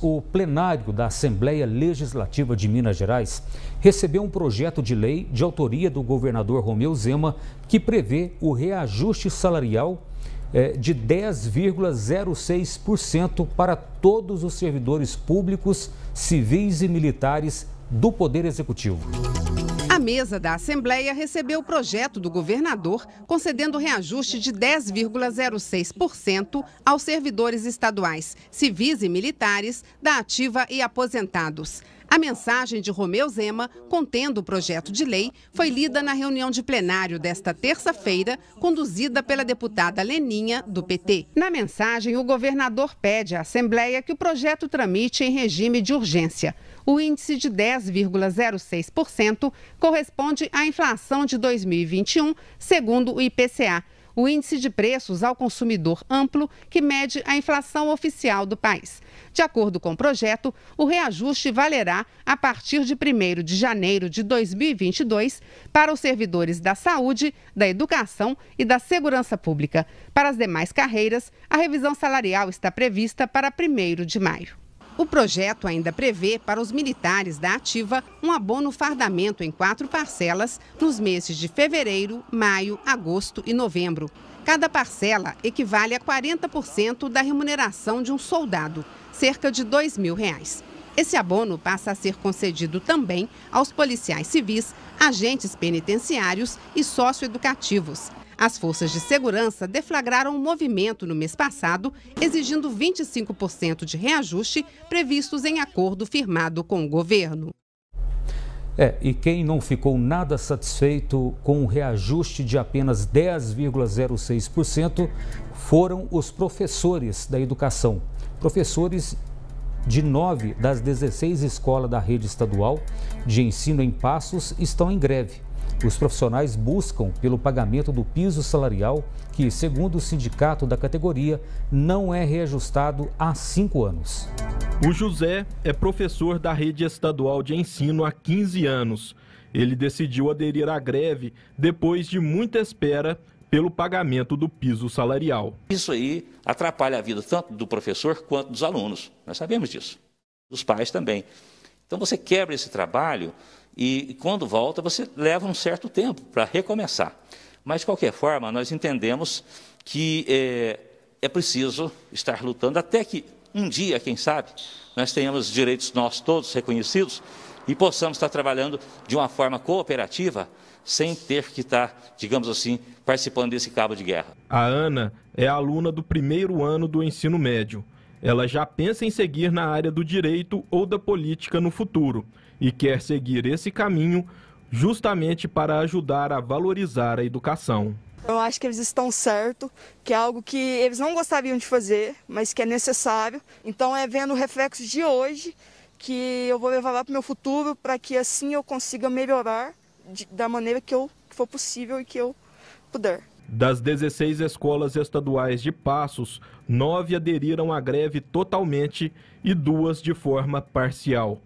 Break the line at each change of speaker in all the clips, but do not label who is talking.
O plenário da Assembleia Legislativa de Minas Gerais recebeu um projeto de lei de autoria do governador Romeu Zema que prevê o reajuste salarial eh, de 10,06% para todos os servidores públicos, civis e militares do Poder Executivo
mesa da Assembleia recebeu o projeto do governador concedendo reajuste de 10,06% aos servidores estaduais, civis e militares, da ativa e aposentados. A mensagem de Romeu Zema, contendo o projeto de lei, foi lida na reunião de plenário desta terça-feira, conduzida pela deputada Leninha, do PT. Na mensagem, o governador pede à Assembleia que o projeto tramite em regime de urgência. O índice de 10,06% corresponde à inflação de 2021, segundo o IPCA, o índice de preços ao consumidor amplo, que mede a inflação oficial do país. De acordo com o projeto, o reajuste valerá a partir de 1 de janeiro de 2022 para os servidores da saúde, da educação e da segurança pública. Para as demais carreiras, a revisão salarial está prevista para 1 de maio. O projeto ainda prevê para os militares da ativa um abono fardamento em quatro parcelas nos meses de fevereiro, maio, agosto e novembro. Cada parcela equivale a 40% da remuneração de um soldado, cerca de R$ mil. Reais. Esse abono passa a ser concedido também aos policiais civis, agentes penitenciários e socioeducativos. As forças de segurança deflagraram um movimento no mês passado, exigindo 25% de reajuste previstos em acordo firmado com o governo.
É, e quem não ficou nada satisfeito com o reajuste de apenas 10,06% foram os professores da educação. Professores de nove das 16 escolas da rede estadual de ensino em Passos estão em greve. Os profissionais buscam pelo pagamento do piso salarial, que, segundo o sindicato da categoria, não é reajustado há cinco anos.
O José é professor da rede estadual de ensino há 15 anos. Ele decidiu aderir à greve depois de muita espera pelo pagamento do piso salarial.
Isso aí atrapalha a vida tanto do professor quanto dos alunos. Nós sabemos disso. Dos pais também. Então você quebra esse trabalho e, quando volta você leva um certo tempo para recomeçar. Mas de qualquer forma nós entendemos que é, é preciso estar lutando até que um dia, quem sabe, nós tenhamos direitos nós todos reconhecidos e possamos estar trabalhando de uma forma cooperativa, sem ter que estar, digamos assim, participando desse cabo de guerra.
A Ana é aluna do primeiro ano do ensino médio. Ela já pensa em seguir na área do direito ou da política no futuro e quer seguir esse caminho justamente para ajudar a valorizar a educação.
Eu acho que eles estão certo, que é algo que eles não gostariam de fazer, mas que é necessário. Então é vendo reflexos de hoje que eu vou levar lá para o meu futuro, para que assim eu consiga melhorar de, da maneira que, eu, que for possível e que eu puder.
Das 16 escolas estaduais de Passos, nove aderiram à greve totalmente e duas de forma parcial.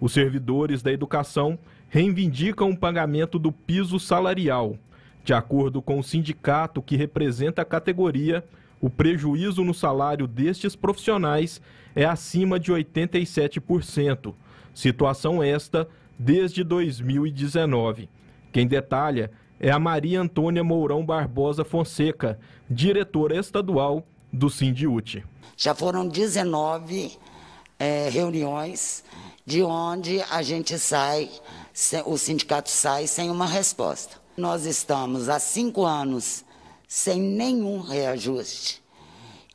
Os servidores da educação reivindicam o pagamento do piso salarial. De acordo com o sindicato que representa a categoria, o prejuízo no salário destes profissionais é acima de 87%, situação esta desde 2019. Quem detalha é a Maria Antônia Mourão Barbosa Fonseca, diretora estadual do Sindiúte. Já foram 19
é, reuniões de onde a gente sai, o sindicato sai sem uma resposta. Nós estamos há cinco anos sem nenhum reajuste.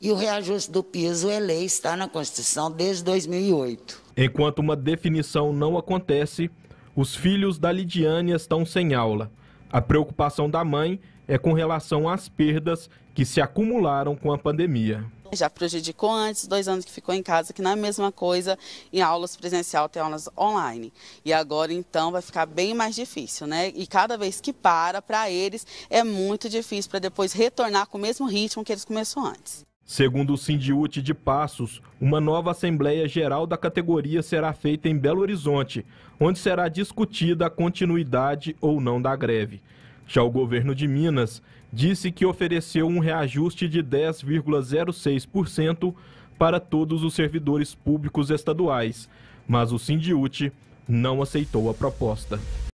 E o reajuste do piso é lei, está na Constituição desde
2008. Enquanto uma definição não acontece, os filhos da Lidiane estão sem aula. A preocupação da mãe é com relação às perdas que se acumularam com a pandemia.
Já prejudicou antes, dois anos que ficou em casa, que não é a mesma coisa em aulas presencial, tem aulas online. E agora, então, vai ficar bem mais difícil, né? E cada vez que para, para eles, é muito difícil para depois retornar com o mesmo ritmo que eles começaram antes.
Segundo o Sindiúte de Passos, uma nova Assembleia Geral da categoria será feita em Belo Horizonte, onde será discutida a continuidade ou não da greve. Já o governo de Minas disse que ofereceu um reajuste de 10,06% para todos os servidores públicos estaduais, mas o Sindiúte não aceitou a proposta.